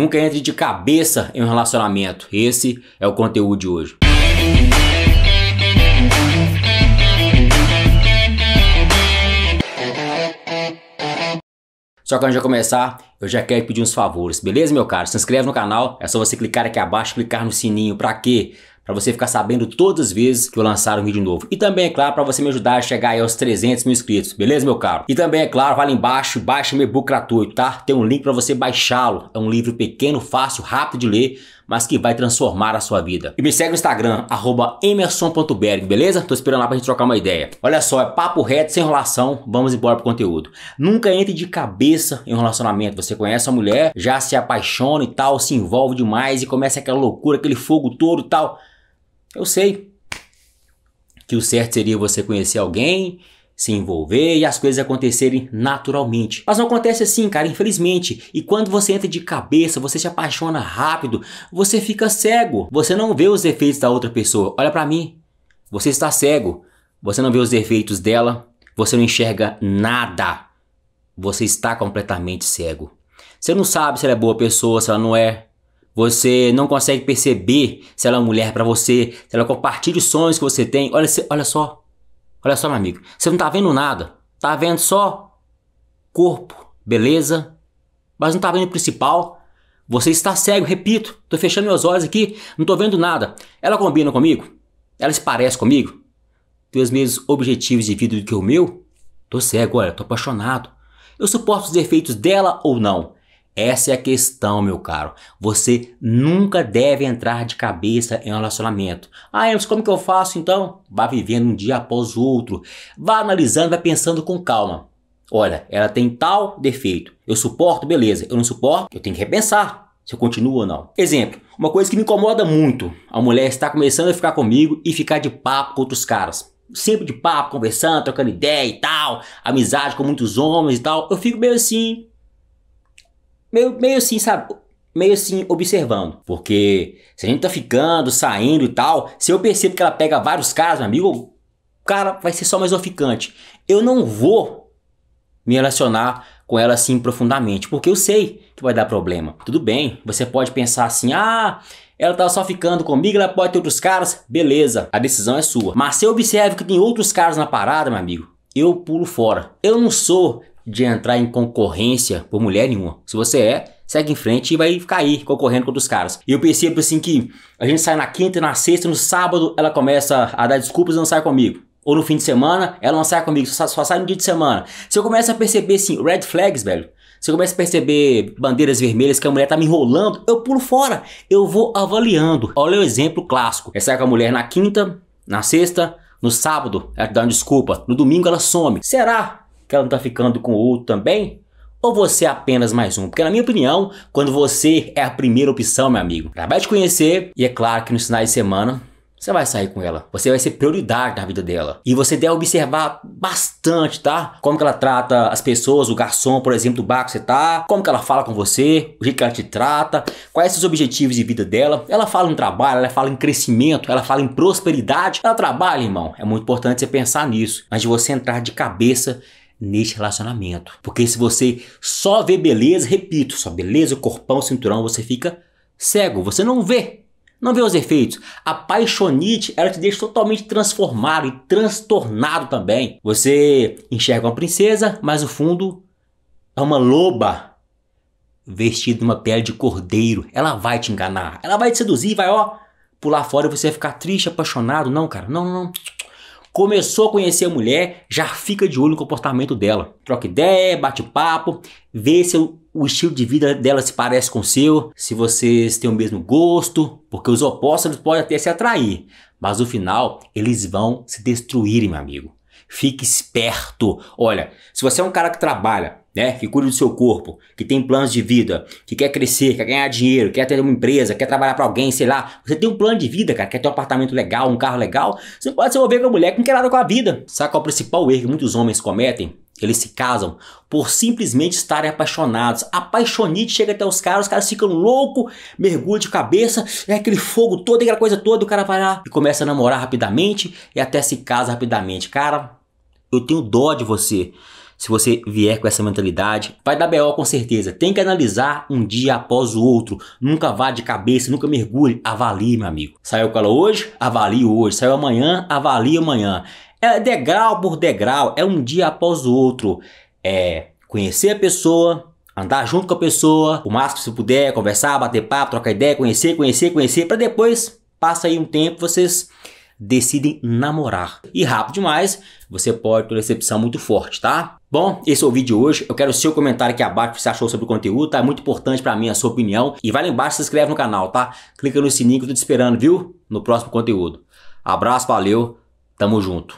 Nunca entre de cabeça em um relacionamento. Esse é o conteúdo de hoje. Só que antes de começar, eu já quero pedir uns favores, beleza, meu caro? Se inscreve no canal, é só você clicar aqui abaixo, clicar no sininho. Pra quê? para você ficar sabendo todas as vezes que eu lançar um vídeo novo. E também, é claro, para você me ajudar a chegar aí aos 300 mil inscritos, beleza, meu caro? E também, é claro, vai lá embaixo, baixa meu e-book gratuito, tá? Tem um link para você baixá-lo. É um livro pequeno, fácil, rápido de ler, mas que vai transformar a sua vida. E me segue no Instagram, arroba emerson.berg, beleza? Tô esperando lá pra gente trocar uma ideia. Olha só, é papo reto, sem enrolação, vamos embora pro conteúdo. Nunca entre de cabeça em um relacionamento. Você conhece uma mulher, já se apaixona e tal, se envolve demais e começa aquela loucura, aquele fogo todo e tal. Eu sei que o certo seria você conhecer alguém, se envolver e as coisas acontecerem naturalmente. Mas não acontece assim, cara, infelizmente. E quando você entra de cabeça, você se apaixona rápido, você fica cego. Você não vê os defeitos da outra pessoa. Olha para mim. Você está cego. Você não vê os defeitos dela, você não enxerga nada. Você está completamente cego. Você não sabe se ela é boa pessoa, se ela não é. Você não consegue perceber se ela é uma mulher para você, se ela compartilha os sonhos que você tem. Olha, olha só. Olha só, meu amigo. Você não tá vendo nada. Tá vendo só corpo, beleza, mas não tá vendo o principal. Você está cego, repito, tô fechando meus olhos aqui, não tô vendo nada. Ela combina comigo? Ela se parece comigo? Tem os mesmos objetivos de vida do que o meu? Tô cego, olha, tô apaixonado. Eu suporto os defeitos dela ou não? Essa é a questão, meu caro. Você nunca deve entrar de cabeça em um relacionamento. Ah, mas como que eu faço então? Vá vivendo um dia após o outro. Vá analisando, vai pensando com calma. Olha, ela tem tal defeito. Eu suporto, beleza. Eu não suporto, eu tenho que repensar se eu continuo ou não. Exemplo, uma coisa que me incomoda muito. A mulher está começando a ficar comigo e ficar de papo com outros caras sempre de papo, conversando, trocando ideia e tal, amizade com muitos homens e tal. Eu fico meio assim, meio, meio assim, sabe? Meio assim, observando. Porque se a gente tá ficando, saindo e tal, se eu percebo que ela pega vários caras, meu amigo, o cara vai ser só mais oficante. Eu não vou me relacionar com ela assim profundamente, porque eu sei que vai dar problema. Tudo bem, você pode pensar assim: ah, ela tá só ficando comigo, ela pode ter outros caras, beleza, a decisão é sua. Mas se eu observo que tem outros caras na parada, meu amigo, eu pulo fora. Eu não sou de entrar em concorrência por mulher nenhuma. Se você é, segue em frente e vai ficar aí concorrendo com outros caras. E eu percebo assim que a gente sai na quinta, na sexta, no sábado ela começa a dar desculpas e não sai comigo ou no fim de semana, ela não sai comigo, só, só sai no dia de semana. Se eu começo a perceber, assim, red flags, velho, se eu começo a perceber bandeiras vermelhas que a mulher tá me enrolando, eu pulo fora. Eu vou avaliando. Olha o exemplo clássico. É sair com a mulher na quinta, na sexta, no sábado, ela te dá uma desculpa. No domingo ela some. Será que ela não tá ficando com outro também? Ou você é apenas mais um? Porque na minha opinião, quando você é a primeira opção, meu amigo, ela vai te conhecer e é claro que nos finais de semana você vai sair com ela. Você vai ser prioridade na vida dela. E você deve observar bastante, tá? Como que ela trata as pessoas, o garçom, por exemplo, do bar que você tá, como que ela fala com você, o jeito que ela te trata, quais são os objetivos de vida dela. Ela fala em trabalho, ela fala em crescimento, ela fala em prosperidade. Ela trabalha, irmão. É muito importante você pensar nisso antes de você entrar de cabeça neste relacionamento. Porque se você só vê beleza, repito, só beleza, corpão, cinturão, você fica cego, você não vê. Não vê os efeitos. A paixonite, ela te deixa totalmente transformado e transtornado também. Você enxerga uma princesa, mas no fundo é uma loba vestida de uma pele de cordeiro. Ela vai te enganar, ela vai te seduzir, vai ó, pular fora e você vai ficar triste, apaixonado. Não, cara, não, não. não começou a conhecer a mulher, já fica de olho no comportamento dela. Troca ideia, bate papo, vê se o estilo de vida dela se parece com o seu, se vocês têm o mesmo gosto, porque os opostos podem até se atrair, mas no final eles vão se destruir, meu amigo. Fique esperto. Olha, se você é um cara que trabalha né? Que cuida do seu corpo, que tem planos de vida, que quer crescer, quer ganhar dinheiro, quer ter uma empresa, quer trabalhar para alguém, sei lá. Você tem um plano de vida, cara, quer ter um apartamento legal, um carro legal. Você pode se envolver com a mulher que não quer nada com a vida. Sabe qual é o principal erro que muitos homens cometem? Eles se casam por simplesmente estarem apaixonados. Apaixonite chega até os caras, os caras ficam loucos, mergulham de cabeça, é aquele fogo todo, aquela coisa toda, o cara vai lá e começa a namorar rapidamente e até se casa rapidamente. Cara, eu tenho dó de você se você vier com essa mentalidade, vai dar BO com certeza. Tem que analisar um dia após o outro. Nunca vá de cabeça, nunca mergulhe. Avalie, meu amigo. Saiu com ela hoje? Avalie hoje. Saiu amanhã? Avalie amanhã. É degrau por degrau, é um dia após o outro. É conhecer a pessoa, andar junto com a pessoa, o máximo que você puder, conversar, bater papo, trocar ideia, conhecer, conhecer, conhecer, para depois, passa aí um tempo, vocês decidem namorar. E rápido demais, você pode ter uma decepção muito forte, tá? Bom, esse é o vídeo de hoje. Eu quero o seu comentário aqui abaixo que você achou sobre o conteúdo, tá? É muito importante para mim a sua opinião. E vai lá embaixo, se inscreve no canal, tá? Clica no sininho que eu tô te esperando, viu? No próximo conteúdo. Abraço, valeu, tamo junto.